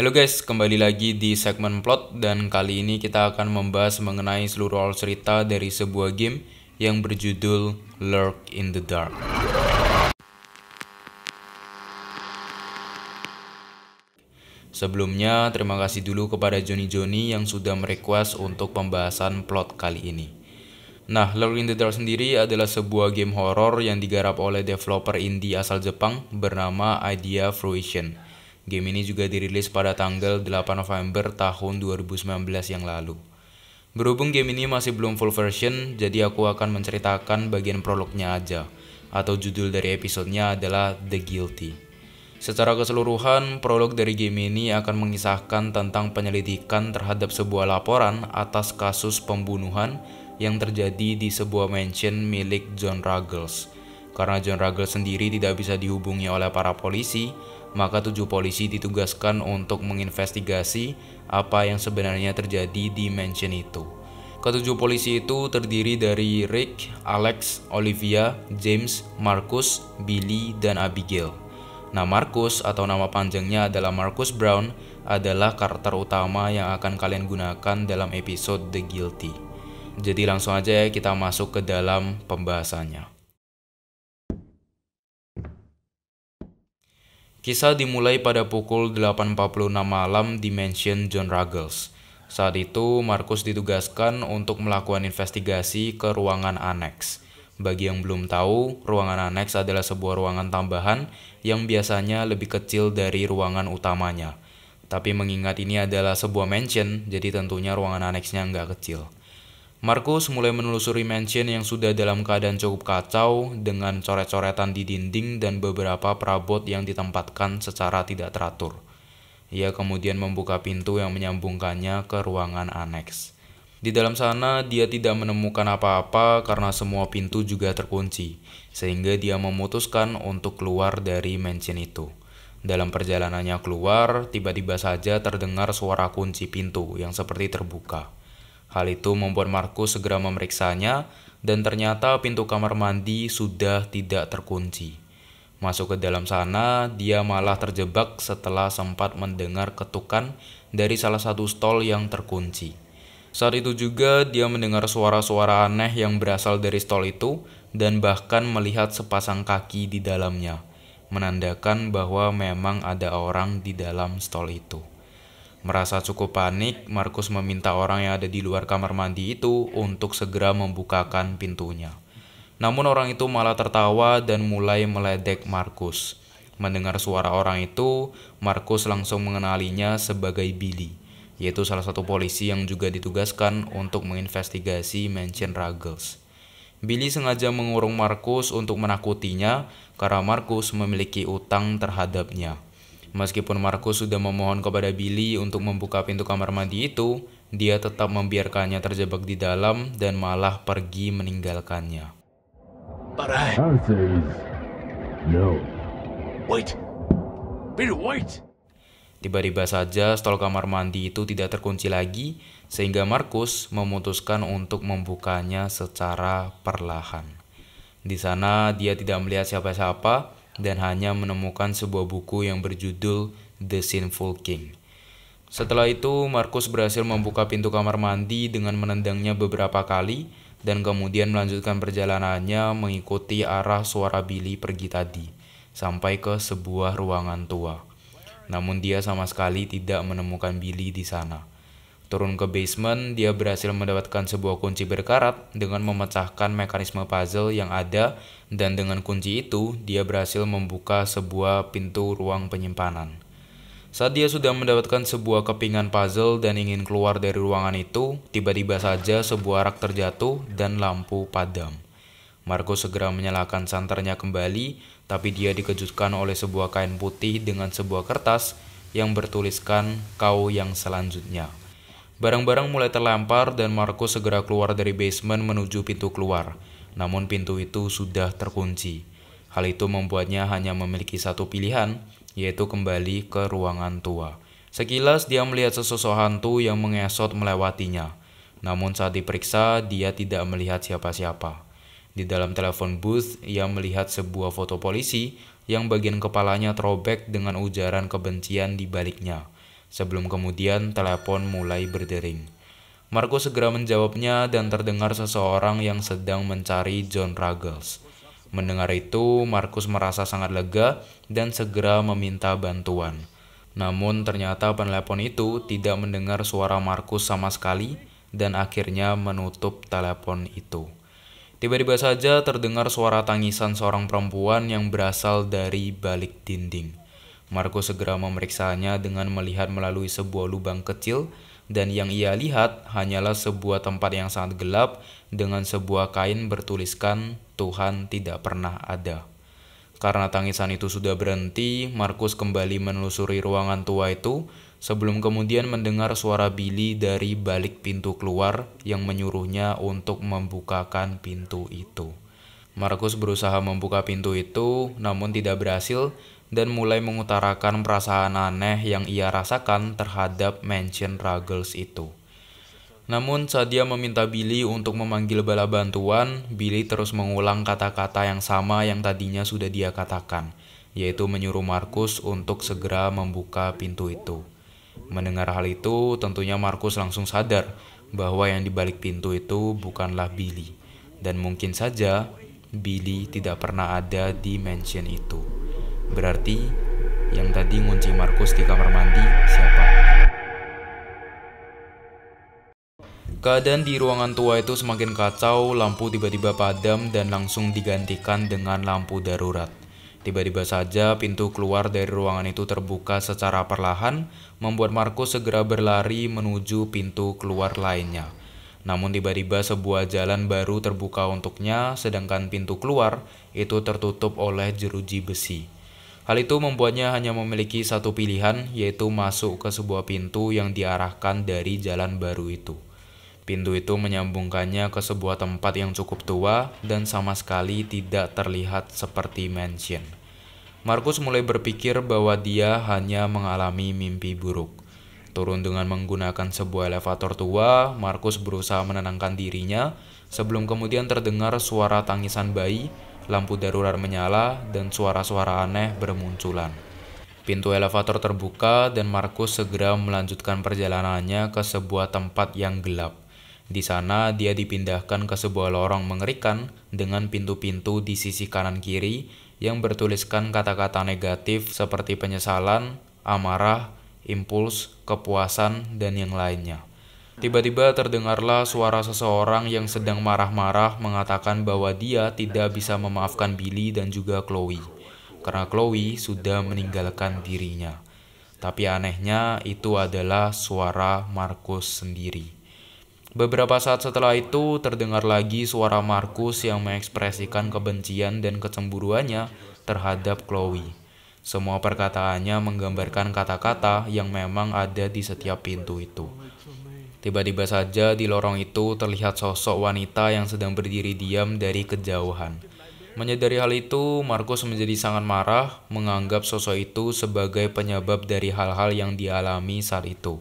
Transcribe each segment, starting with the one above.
Halo guys, kembali lagi di segmen plot dan kali ini kita akan membahas mengenai seluruh alur cerita dari sebuah game yang berjudul Lurk in the Dark. Sebelumnya, terima kasih dulu kepada Joni Joni yang sudah merequest untuk pembahasan plot kali ini. Nah, Lurk in the Dark sendiri adalah sebuah game horor yang digarap oleh developer indie asal Jepang bernama Idea Fruition Game ini juga dirilis pada tanggal 8 November tahun 2019 yang lalu. Berhubung game ini masih belum full version, jadi aku akan menceritakan bagian prolognya aja, atau judul dari episodenya adalah The Guilty. Secara keseluruhan, prolog dari game ini akan mengisahkan tentang penyelidikan terhadap sebuah laporan atas kasus pembunuhan yang terjadi di sebuah mansion milik John Ruggles. Karena John Ruggles sendiri tidak bisa dihubungi oleh para polisi, maka tujuh polisi ditugaskan untuk menginvestigasi apa yang sebenarnya terjadi di mansion itu. Ketujuh polisi itu terdiri dari Rick, Alex, Olivia, James, Marcus, Billy, dan Abigail. Nah, Marcus atau nama panjangnya adalah Marcus Brown adalah karakter utama yang akan kalian gunakan dalam episode The Guilty. Jadi langsung aja ya kita masuk ke dalam pembahasannya. Kisah dimulai pada pukul 8.46 malam di mansion John Ruggles. Saat itu, Markus ditugaskan untuk melakukan investigasi ke ruangan aneks. Bagi yang belum tahu, ruangan aneks adalah sebuah ruangan tambahan yang biasanya lebih kecil dari ruangan utamanya. Tapi mengingat ini adalah sebuah mansion, jadi tentunya ruangan aneksnya nggak kecil. Markus mulai menelusuri mansion yang sudah dalam keadaan cukup kacau dengan coret-coretan di dinding dan beberapa perabot yang ditempatkan secara tidak teratur. Ia kemudian membuka pintu yang menyambungkannya ke ruangan aneks. Di dalam sana, dia tidak menemukan apa-apa karena semua pintu juga terkunci, sehingga dia memutuskan untuk keluar dari mansion itu. Dalam perjalanannya keluar, tiba-tiba saja terdengar suara kunci pintu yang seperti terbuka. Hal itu membuat Markus segera memeriksanya dan ternyata pintu kamar mandi sudah tidak terkunci. Masuk ke dalam sana, dia malah terjebak setelah sempat mendengar ketukan dari salah satu stol yang terkunci. Saat itu juga dia mendengar suara-suara aneh yang berasal dari stol itu dan bahkan melihat sepasang kaki di dalamnya, menandakan bahwa memang ada orang di dalam stol itu. Merasa cukup panik, Markus meminta orang yang ada di luar kamar mandi itu untuk segera membukakan pintunya. Namun orang itu malah tertawa dan mulai meledek Markus. Mendengar suara orang itu, Markus langsung mengenalinya sebagai Billy, yaitu salah satu polisi yang juga ditugaskan untuk menginvestigasi Mansion Ruggles. Billy sengaja mengurung Markus untuk menakutinya karena Markus memiliki utang terhadapnya. Meskipun Markus sudah memohon kepada Billy untuk membuka pintu kamar mandi itu, dia tetap membiarkannya terjebak di dalam dan malah pergi meninggalkannya. Uh, Tiba-tiba saja stol kamar mandi itu tidak terkunci lagi, sehingga Markus memutuskan untuk membukanya secara perlahan. Di sana dia tidak melihat siapa-siapa, dan hanya menemukan sebuah buku yang berjudul The Sinful King. Setelah itu, Markus berhasil membuka pintu kamar mandi dengan menendangnya beberapa kali dan kemudian melanjutkan perjalanannya mengikuti arah suara Billy pergi tadi sampai ke sebuah ruangan tua. Namun dia sama sekali tidak menemukan Billy di sana. Turun ke basement, dia berhasil mendapatkan sebuah kunci berkarat dengan memecahkan mekanisme puzzle yang ada dan dengan kunci itu, dia berhasil membuka sebuah pintu ruang penyimpanan. Saat dia sudah mendapatkan sebuah kepingan puzzle dan ingin keluar dari ruangan itu, tiba-tiba saja sebuah rak terjatuh dan lampu padam. Marco segera menyalakan santernya kembali, tapi dia dikejutkan oleh sebuah kain putih dengan sebuah kertas yang bertuliskan kau yang selanjutnya. Barang-barang mulai terlempar dan Marco segera keluar dari basement menuju pintu keluar. Namun pintu itu sudah terkunci. Hal itu membuatnya hanya memiliki satu pilihan, yaitu kembali ke ruangan tua. Sekilas dia melihat sesosok hantu yang mengesot melewatinya. Namun saat diperiksa, dia tidak melihat siapa-siapa. Di dalam telepon booth, ia melihat sebuah foto polisi yang bagian kepalanya terobek dengan ujaran kebencian di baliknya sebelum kemudian telepon mulai berdering. Marco segera menjawabnya dan terdengar seseorang yang sedang mencari John Ruggles. Mendengar itu, Markus merasa sangat lega dan segera meminta bantuan. Namun ternyata penelpon itu tidak mendengar suara Markus sama sekali dan akhirnya menutup telepon itu. Tiba-tiba saja terdengar suara tangisan seorang perempuan yang berasal dari balik dinding. Marco segera memeriksanya dengan melihat melalui sebuah lubang kecil dan yang ia lihat hanyalah sebuah tempat yang sangat gelap dengan sebuah kain bertuliskan Tuhan tidak pernah ada. Karena tangisan itu sudah berhenti, Markus kembali menelusuri ruangan tua itu sebelum kemudian mendengar suara Billy dari balik pintu keluar yang menyuruhnya untuk membukakan pintu itu. Markus berusaha membuka pintu itu namun tidak berhasil dan mulai mengutarakan perasaan aneh yang ia rasakan terhadap mansion Ruggles itu. Namun saat dia meminta Billy untuk memanggil bala bantuan, Billy terus mengulang kata-kata yang sama yang tadinya sudah dia katakan, yaitu menyuruh Markus untuk segera membuka pintu itu. Mendengar hal itu, tentunya Markus langsung sadar bahwa yang dibalik pintu itu bukanlah Billy. Dan mungkin saja Billy tidak pernah ada di mansion itu. Berarti yang tadi ngunci Markus di kamar mandi siapa? Keadaan di ruangan tua itu semakin kacau, lampu tiba-tiba padam dan langsung digantikan dengan lampu darurat. Tiba-tiba saja pintu keluar dari ruangan itu terbuka secara perlahan, membuat Markus segera berlari menuju pintu keluar lainnya. Namun tiba-tiba sebuah jalan baru terbuka untuknya sedangkan pintu keluar itu tertutup oleh jeruji besi. Hal itu membuatnya hanya memiliki satu pilihan, yaitu masuk ke sebuah pintu yang diarahkan dari jalan baru itu. Pintu itu menyambungkannya ke sebuah tempat yang cukup tua dan sama sekali tidak terlihat seperti mansion. Markus mulai berpikir bahwa dia hanya mengalami mimpi buruk. Turun dengan menggunakan sebuah elevator tua, Markus berusaha menenangkan dirinya sebelum kemudian terdengar suara tangisan bayi lampu darurat menyala, dan suara-suara aneh bermunculan. Pintu elevator terbuka dan Markus segera melanjutkan perjalanannya ke sebuah tempat yang gelap. Di sana dia dipindahkan ke sebuah lorong mengerikan dengan pintu-pintu di sisi kanan kiri yang bertuliskan kata-kata negatif seperti penyesalan, amarah, impuls, kepuasan, dan yang lainnya. Tiba-tiba terdengarlah suara seseorang yang sedang marah-marah mengatakan bahwa dia tidak bisa memaafkan Billy dan juga Chloe, karena Chloe sudah meninggalkan dirinya. Tapi anehnya itu adalah suara Markus sendiri. Beberapa saat setelah itu, terdengar lagi suara Markus yang mengekspresikan kebencian dan kecemburuannya terhadap Chloe. Semua perkataannya menggambarkan kata-kata yang memang ada di setiap pintu itu. Tiba-tiba saja di lorong itu terlihat sosok wanita yang sedang berdiri diam dari kejauhan. Menyadari hal itu, Markus menjadi sangat marah, menganggap sosok itu sebagai penyebab dari hal-hal yang dialami saat itu.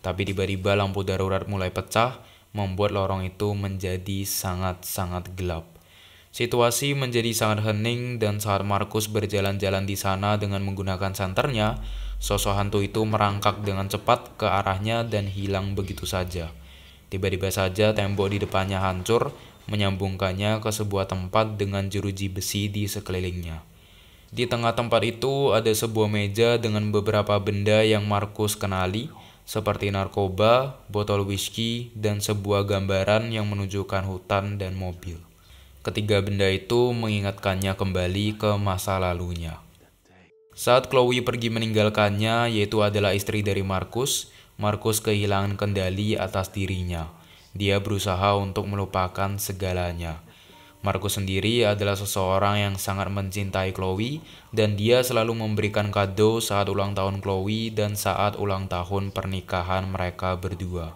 Tapi tiba-tiba lampu darurat mulai pecah, membuat lorong itu menjadi sangat-sangat gelap. Situasi menjadi sangat hening dan saat Markus berjalan-jalan di sana dengan menggunakan santernya, Sosok hantu itu merangkak dengan cepat ke arahnya dan hilang begitu saja. Tiba-tiba saja tembok di depannya hancur, menyambungkannya ke sebuah tempat dengan jeruji besi di sekelilingnya. Di tengah tempat itu ada sebuah meja dengan beberapa benda yang Markus kenali, seperti narkoba, botol whisky, dan sebuah gambaran yang menunjukkan hutan dan mobil. Ketiga benda itu mengingatkannya kembali ke masa lalunya. Saat Chloe pergi meninggalkannya, yaitu adalah istri dari Markus, Markus kehilangan kendali atas dirinya. Dia berusaha untuk melupakan segalanya. Markus sendiri adalah seseorang yang sangat mencintai Chloe dan dia selalu memberikan kado saat ulang tahun Chloe dan saat ulang tahun pernikahan mereka berdua.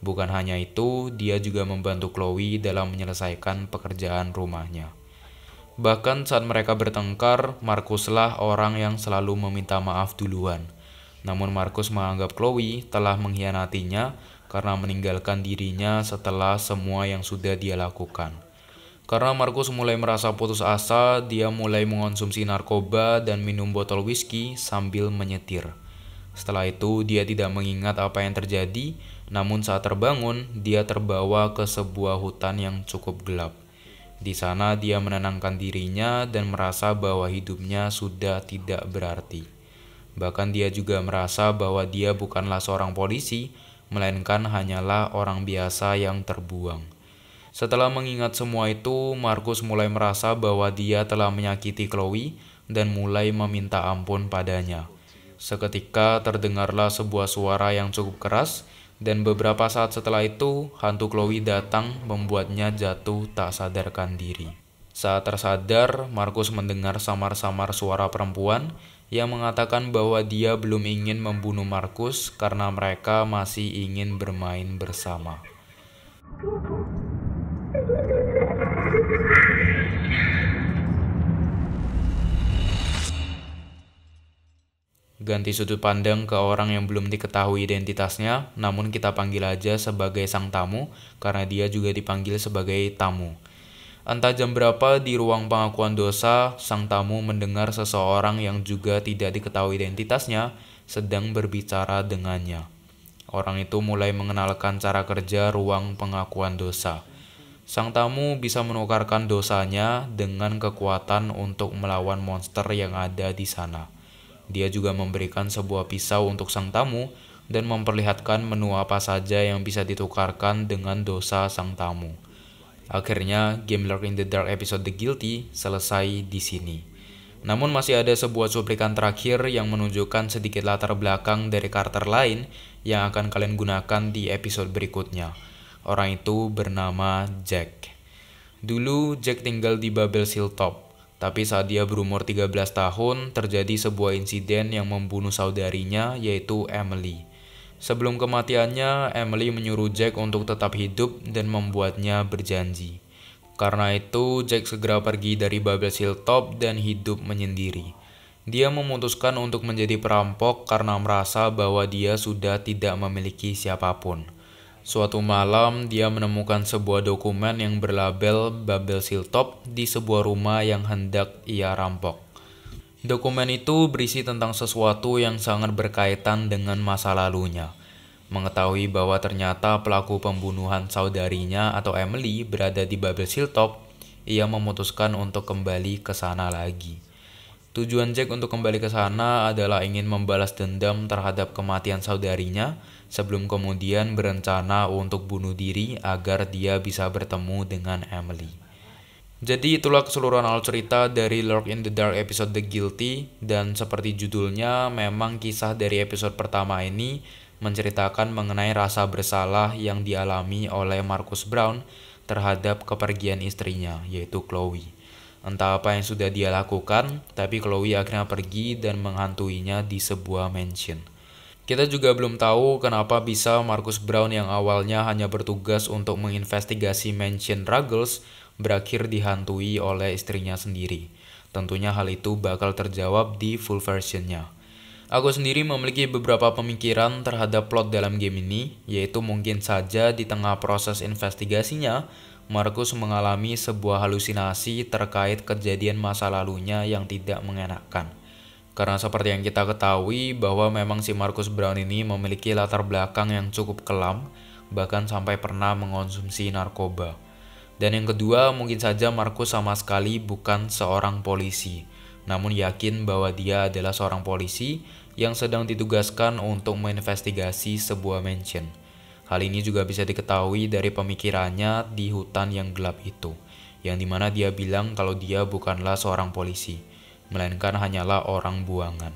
Bukan hanya itu, dia juga membantu Chloe dalam menyelesaikan pekerjaan rumahnya. Bahkan saat mereka bertengkar, Markuslah orang yang selalu meminta maaf duluan. Namun Markus menganggap Chloe telah mengkhianatinya karena meninggalkan dirinya setelah semua yang sudah dia lakukan. Karena Markus mulai merasa putus asa, dia mulai mengonsumsi narkoba dan minum botol whisky sambil menyetir. Setelah itu, dia tidak mengingat apa yang terjadi, namun saat terbangun, dia terbawa ke sebuah hutan yang cukup gelap. Di sana dia menenangkan dirinya dan merasa bahwa hidupnya sudah tidak berarti. Bahkan dia juga merasa bahwa dia bukanlah seorang polisi, melainkan hanyalah orang biasa yang terbuang. Setelah mengingat semua itu, Markus mulai merasa bahwa dia telah menyakiti Chloe dan mulai meminta ampun padanya. Seketika terdengarlah sebuah suara yang cukup keras dan beberapa saat setelah itu, hantu Chloe datang membuatnya jatuh tak sadarkan diri. Saat tersadar, Markus mendengar samar-samar suara perempuan yang mengatakan bahwa dia belum ingin membunuh Markus karena mereka masih ingin bermain bersama. Ganti sudut pandang ke orang yang belum diketahui identitasnya, namun kita panggil aja sebagai sang tamu karena dia juga dipanggil sebagai tamu. Entah jam berapa di ruang pengakuan dosa, sang tamu mendengar seseorang yang juga tidak diketahui identitasnya sedang berbicara dengannya. Orang itu mulai mengenalkan cara kerja ruang pengakuan dosa. Sang tamu bisa menukarkan dosanya dengan kekuatan untuk melawan monster yang ada di sana. Dia juga memberikan sebuah pisau untuk sang tamu dan memperlihatkan menu apa saja yang bisa ditukarkan dengan dosa sang tamu. Akhirnya, game Lurk in the Dark episode The Guilty selesai di sini. Namun masih ada sebuah cuplikan terakhir yang menunjukkan sedikit latar belakang dari karakter lain yang akan kalian gunakan di episode berikutnya. Orang itu bernama Jack. Dulu Jack tinggal di Babel Hilltop, tapi saat dia berumur 13 tahun, terjadi sebuah insiden yang membunuh saudarinya yaitu Emily. Sebelum kematiannya, Emily menyuruh Jack untuk tetap hidup dan membuatnya berjanji. Karena itu, Jack segera pergi dari Babel Hilltop dan hidup menyendiri. Dia memutuskan untuk menjadi perampok karena merasa bahwa dia sudah tidak memiliki siapapun. Suatu malam, dia menemukan sebuah dokumen yang berlabel Babel Siltop di sebuah rumah yang hendak ia rampok. Dokumen itu berisi tentang sesuatu yang sangat berkaitan dengan masa lalunya. Mengetahui bahwa ternyata pelaku pembunuhan saudarinya atau Emily berada di Babel Siltop, ia memutuskan untuk kembali ke sana lagi. Tujuan Jack untuk kembali ke sana adalah ingin membalas dendam terhadap kematian saudarinya, sebelum kemudian berencana untuk bunuh diri agar dia bisa bertemu dengan Emily. Jadi itulah keseluruhan alur cerita dari Lurk in the Dark episode The Guilty dan seperti judulnya memang kisah dari episode pertama ini menceritakan mengenai rasa bersalah yang dialami oleh Marcus Brown terhadap kepergian istrinya yaitu Chloe. Entah apa yang sudah dia lakukan, tapi Chloe akhirnya pergi dan menghantuinya di sebuah mansion. Kita juga belum tahu kenapa bisa Marcus Brown yang awalnya hanya bertugas untuk menginvestigasi mansion Ruggles berakhir dihantui oleh istrinya sendiri. Tentunya hal itu bakal terjawab di full versionnya. Aku sendiri memiliki beberapa pemikiran terhadap plot dalam game ini, yaitu mungkin saja di tengah proses investigasinya, Marcus mengalami sebuah halusinasi terkait kejadian masa lalunya yang tidak mengenakkan. Karena seperti yang kita ketahui bahwa memang si Marcus Brown ini memiliki latar belakang yang cukup kelam, bahkan sampai pernah mengonsumsi narkoba. Dan yang kedua, mungkin saja Marcus sama sekali bukan seorang polisi, namun yakin bahwa dia adalah seorang polisi yang sedang ditugaskan untuk menginvestigasi sebuah mansion. Hal ini juga bisa diketahui dari pemikirannya di hutan yang gelap itu, yang dimana dia bilang kalau dia bukanlah seorang polisi melainkan hanyalah orang buangan.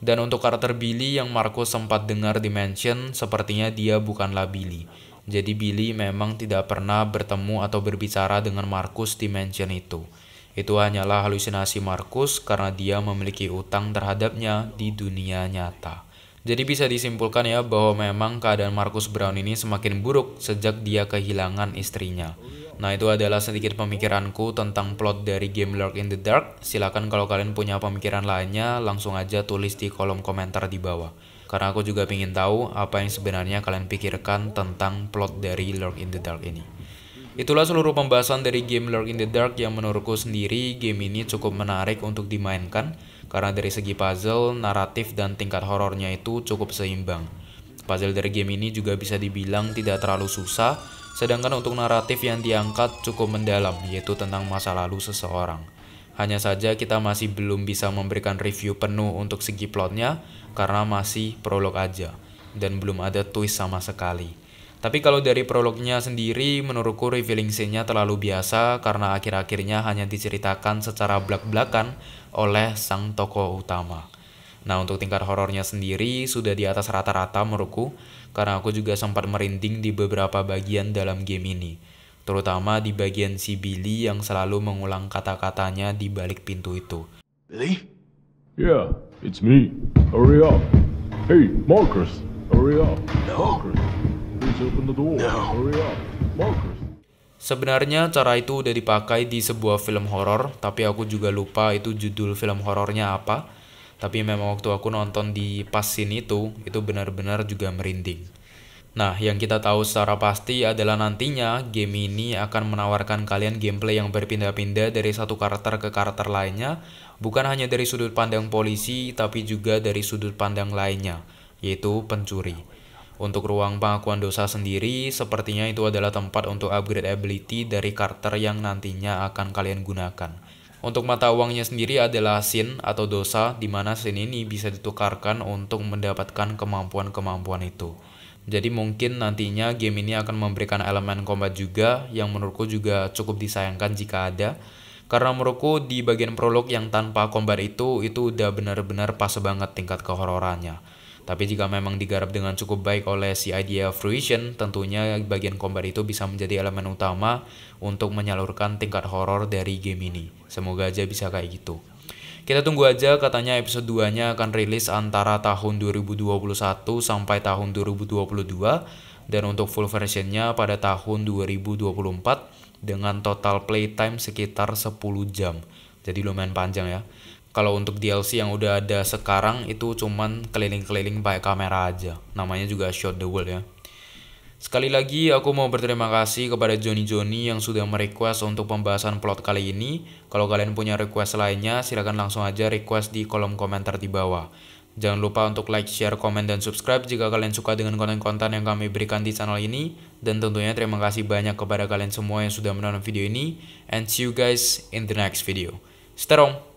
Dan untuk karakter Billy yang Marco sempat dengar di mansion, sepertinya dia bukanlah Billy. Jadi Billy memang tidak pernah bertemu atau berbicara dengan Markus di mansion itu. Itu hanyalah halusinasi Markus karena dia memiliki utang terhadapnya di dunia nyata. Jadi bisa disimpulkan ya bahwa memang keadaan Marcus Brown ini semakin buruk sejak dia kehilangan istrinya. Nah itu adalah sedikit pemikiranku tentang plot dari game Lurk in the Dark. Silahkan kalau kalian punya pemikiran lainnya langsung aja tulis di kolom komentar di bawah. Karena aku juga ingin tahu apa yang sebenarnya kalian pikirkan tentang plot dari Lurk in the Dark ini. Itulah seluruh pembahasan dari game Lurk in the Dark yang menurutku sendiri game ini cukup menarik untuk dimainkan karena dari segi puzzle, naratif, dan tingkat horornya itu cukup seimbang. Puzzle dari game ini juga bisa dibilang tidak terlalu susah, sedangkan untuk naratif yang diangkat cukup mendalam, yaitu tentang masa lalu seseorang. Hanya saja kita masih belum bisa memberikan review penuh untuk segi plotnya, karena masih prolog aja, dan belum ada twist sama sekali. Tapi kalau dari prolognya sendiri, menurutku revealing scene-nya terlalu biasa karena akhir-akhirnya hanya diceritakan secara belak-belakan oleh sang tokoh utama. Nah untuk tingkat horornya sendiri sudah di atas rata-rata menurutku karena aku juga sempat merinding di beberapa bagian dalam game ini. Terutama di bagian si Billy yang selalu mengulang kata-katanya di balik pintu itu. Billy? Yeah, it's me. Hurry up. Hey, Marcus, hurry up. No. Sebenarnya cara itu udah dipakai di sebuah film horor, tapi aku juga lupa itu judul film horornya apa. Tapi memang waktu aku nonton di pas scene itu, itu benar-benar juga merinding. Nah, yang kita tahu secara pasti adalah nantinya game ini akan menawarkan kalian gameplay yang berpindah-pindah dari satu karakter ke karakter lainnya, bukan hanya dari sudut pandang polisi, tapi juga dari sudut pandang lainnya, yaitu pencuri. Untuk ruang pengakuan dosa sendiri, sepertinya itu adalah tempat untuk upgrade ability dari karakter yang nantinya akan kalian gunakan. Untuk mata uangnya sendiri adalah sin atau dosa, di mana sin ini bisa ditukarkan untuk mendapatkan kemampuan-kemampuan itu. Jadi mungkin nantinya game ini akan memberikan elemen combat juga, yang menurutku juga cukup disayangkan jika ada. Karena menurutku di bagian prolog yang tanpa combat itu, itu udah benar-benar pas banget tingkat kehororannya. Tapi jika memang digarap dengan cukup baik oleh si idea fruition, tentunya bagian combat itu bisa menjadi elemen utama untuk menyalurkan tingkat horror dari game ini. Semoga aja bisa kayak gitu. Kita tunggu aja katanya episode 2-nya akan rilis antara tahun 2021 sampai tahun 2022 dan untuk full versionnya pada tahun 2024 dengan total playtime sekitar 10 jam. Jadi lumayan panjang ya kalau untuk DLC yang udah ada sekarang itu cuman keliling-keliling pakai kamera aja. Namanya juga Shot the World ya. Sekali lagi aku mau berterima kasih kepada Joni Joni yang sudah merequest untuk pembahasan plot kali ini. Kalau kalian punya request lainnya silahkan langsung aja request di kolom komentar di bawah. Jangan lupa untuk like, share, komen, dan subscribe jika kalian suka dengan konten-konten yang kami berikan di channel ini. Dan tentunya terima kasih banyak kepada kalian semua yang sudah menonton video ini. And see you guys in the next video. Sterong!